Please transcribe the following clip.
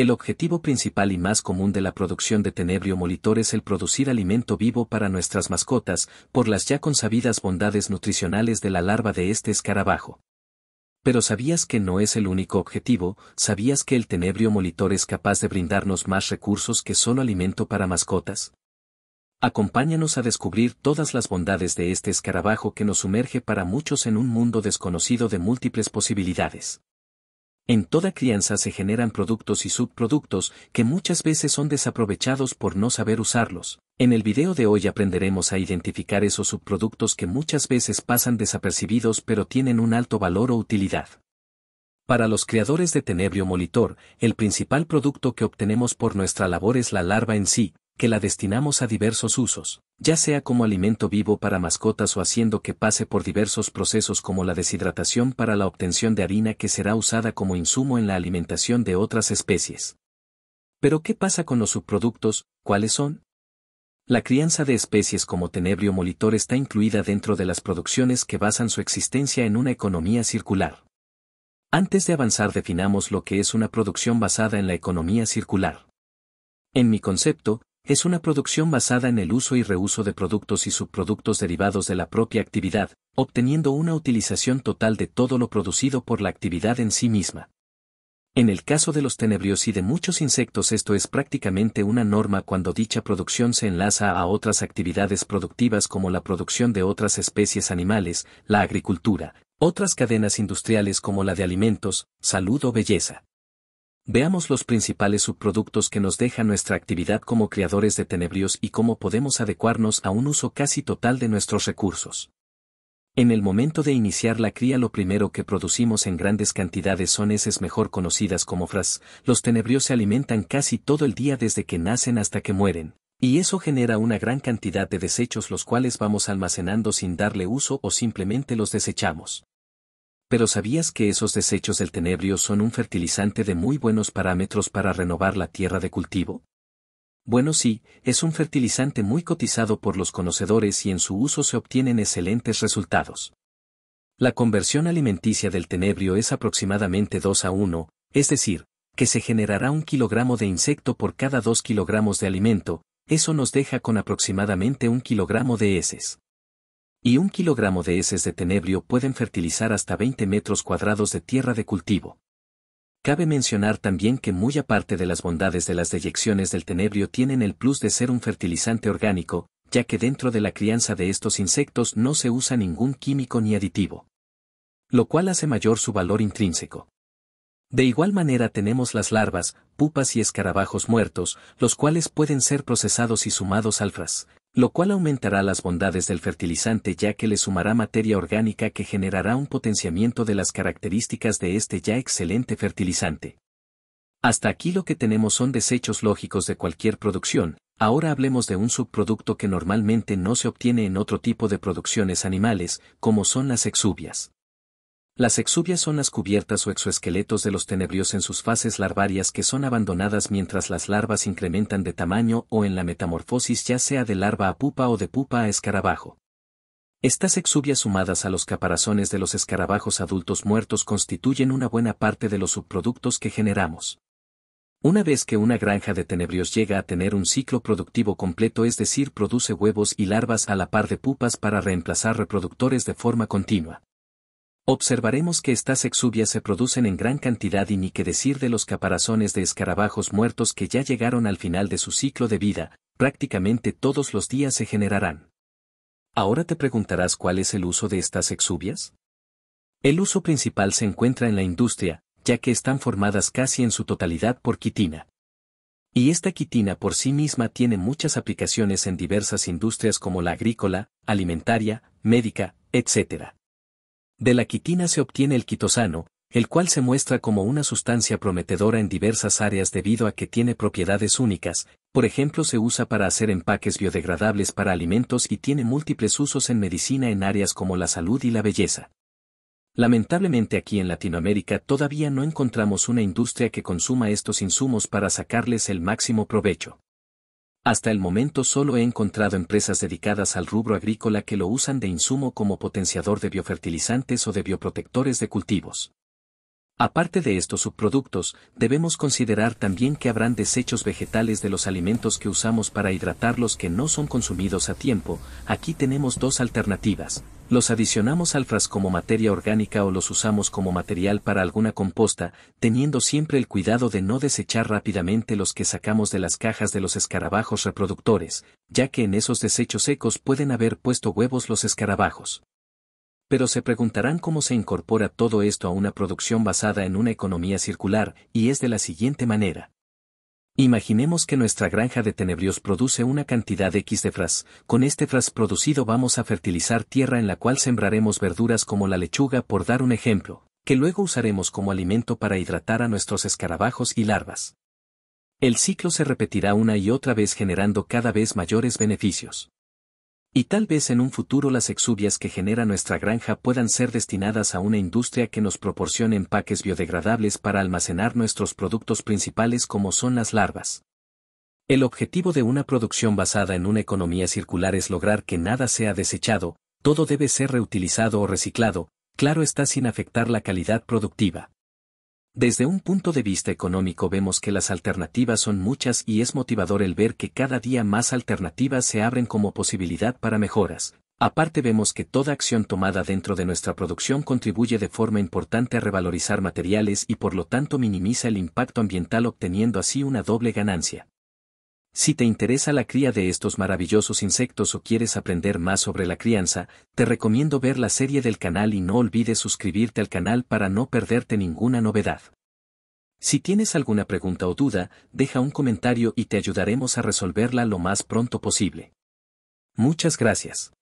El objetivo principal y más común de la producción de Tenebrio Molitor es el producir alimento vivo para nuestras mascotas, por las ya consabidas bondades nutricionales de la larva de este escarabajo. Pero sabías que no es el único objetivo, sabías que el Tenebrio Molitor es capaz de brindarnos más recursos que solo alimento para mascotas. Acompáñanos a descubrir todas las bondades de este escarabajo que nos sumerge para muchos en un mundo desconocido de múltiples posibilidades. En toda crianza se generan productos y subproductos que muchas veces son desaprovechados por no saber usarlos. En el video de hoy aprenderemos a identificar esos subproductos que muchas veces pasan desapercibidos pero tienen un alto valor o utilidad. Para los creadores de Tenebrio Molitor, el principal producto que obtenemos por nuestra labor es la larva en sí, que la destinamos a diversos usos, ya sea como alimento vivo para mascotas o haciendo que pase por diversos procesos como la deshidratación para la obtención de harina que será usada como insumo en la alimentación de otras especies. Pero ¿qué pasa con los subproductos? ¿Cuáles son? La crianza de especies como tenebrio molitor está incluida dentro de las producciones que basan su existencia en una economía circular. Antes de avanzar definamos lo que es una producción basada en la economía circular. En mi concepto, es una producción basada en el uso y reuso de productos y subproductos derivados de la propia actividad, obteniendo una utilización total de todo lo producido por la actividad en sí misma. En el caso de los tenebrios y de muchos insectos esto es prácticamente una norma cuando dicha producción se enlaza a otras actividades productivas como la producción de otras especies animales, la agricultura, otras cadenas industriales como la de alimentos, salud o belleza. Veamos los principales subproductos que nos deja nuestra actividad como creadores de tenebrios y cómo podemos adecuarnos a un uso casi total de nuestros recursos. En el momento de iniciar la cría lo primero que producimos en grandes cantidades son heces mejor conocidas como fras, los tenebrios se alimentan casi todo el día desde que nacen hasta que mueren, y eso genera una gran cantidad de desechos los cuales vamos almacenando sin darle uso o simplemente los desechamos. Pero ¿sabías que esos desechos del tenebrio son un fertilizante de muy buenos parámetros para renovar la tierra de cultivo? Bueno sí, es un fertilizante muy cotizado por los conocedores y en su uso se obtienen excelentes resultados. La conversión alimenticia del tenebrio es aproximadamente 2 a 1, es decir, que se generará un kilogramo de insecto por cada 2 kilogramos de alimento, eso nos deja con aproximadamente un kilogramo de heces y un kilogramo de heces de tenebrio pueden fertilizar hasta 20 metros cuadrados de tierra de cultivo. Cabe mencionar también que muy aparte de las bondades de las deyecciones del tenebrio tienen el plus de ser un fertilizante orgánico, ya que dentro de la crianza de estos insectos no se usa ningún químico ni aditivo. Lo cual hace mayor su valor intrínseco. De igual manera tenemos las larvas, pupas y escarabajos muertos, los cuales pueden ser procesados y sumados al fras, lo cual aumentará las bondades del fertilizante ya que le sumará materia orgánica que generará un potenciamiento de las características de este ya excelente fertilizante. Hasta aquí lo que tenemos son desechos lógicos de cualquier producción, ahora hablemos de un subproducto que normalmente no se obtiene en otro tipo de producciones animales, como son las exuvias. Las exubias son las cubiertas o exoesqueletos de los tenebrios en sus fases larvarias que son abandonadas mientras las larvas incrementan de tamaño o en la metamorfosis ya sea de larva a pupa o de pupa a escarabajo. Estas exubias sumadas a los caparazones de los escarabajos adultos muertos constituyen una buena parte de los subproductos que generamos. Una vez que una granja de tenebrios llega a tener un ciclo productivo completo, es decir, produce huevos y larvas a la par de pupas para reemplazar reproductores de forma continua. Observaremos que estas exuvias se producen en gran cantidad y ni que decir de los caparazones de escarabajos muertos que ya llegaron al final de su ciclo de vida, prácticamente todos los días se generarán. Ahora te preguntarás cuál es el uso de estas exubias? El uso principal se encuentra en la industria, ya que están formadas casi en su totalidad por quitina. Y esta quitina por sí misma tiene muchas aplicaciones en diversas industrias como la agrícola, alimentaria, médica, etcétera. De la quitina se obtiene el quitosano, el cual se muestra como una sustancia prometedora en diversas áreas debido a que tiene propiedades únicas, por ejemplo se usa para hacer empaques biodegradables para alimentos y tiene múltiples usos en medicina en áreas como la salud y la belleza. Lamentablemente aquí en Latinoamérica todavía no encontramos una industria que consuma estos insumos para sacarles el máximo provecho. Hasta el momento solo he encontrado empresas dedicadas al rubro agrícola que lo usan de insumo como potenciador de biofertilizantes o de bioprotectores de cultivos. Aparte de estos subproductos, debemos considerar también que habrán desechos vegetales de los alimentos que usamos para hidratarlos que no son consumidos a tiempo, aquí tenemos dos alternativas, los adicionamos al fras como materia orgánica o los usamos como material para alguna composta, teniendo siempre el cuidado de no desechar rápidamente los que sacamos de las cajas de los escarabajos reproductores, ya que en esos desechos secos pueden haber puesto huevos los escarabajos. Pero se preguntarán cómo se incorpora todo esto a una producción basada en una economía circular, y es de la siguiente manera. Imaginemos que nuestra granja de tenebrios produce una cantidad X de fras. Con este fras producido vamos a fertilizar tierra en la cual sembraremos verduras como la lechuga por dar un ejemplo, que luego usaremos como alimento para hidratar a nuestros escarabajos y larvas. El ciclo se repetirá una y otra vez generando cada vez mayores beneficios. Y tal vez en un futuro las exuvias que genera nuestra granja puedan ser destinadas a una industria que nos proporcione empaques biodegradables para almacenar nuestros productos principales como son las larvas. El objetivo de una producción basada en una economía circular es lograr que nada sea desechado, todo debe ser reutilizado o reciclado, claro está sin afectar la calidad productiva. Desde un punto de vista económico vemos que las alternativas son muchas y es motivador el ver que cada día más alternativas se abren como posibilidad para mejoras. Aparte vemos que toda acción tomada dentro de nuestra producción contribuye de forma importante a revalorizar materiales y por lo tanto minimiza el impacto ambiental obteniendo así una doble ganancia. Si te interesa la cría de estos maravillosos insectos o quieres aprender más sobre la crianza, te recomiendo ver la serie del canal y no olvides suscribirte al canal para no perderte ninguna novedad. Si tienes alguna pregunta o duda, deja un comentario y te ayudaremos a resolverla lo más pronto posible. Muchas gracias.